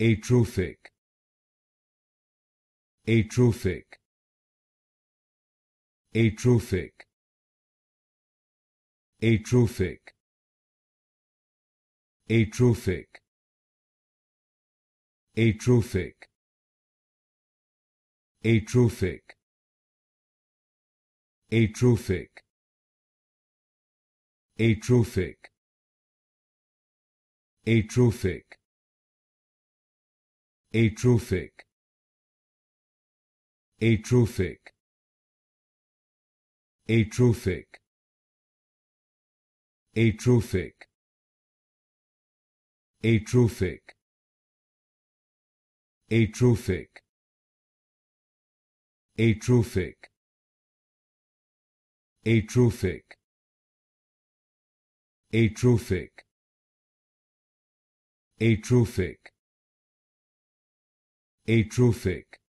atrophic atrophic atrophic atrophic atrophic atrophic atrophic atrophic atrophic atrophic atrophic atrophic atrophic atrophic atrophic atrophic atrophic atrophic atrophic atrophic atrophic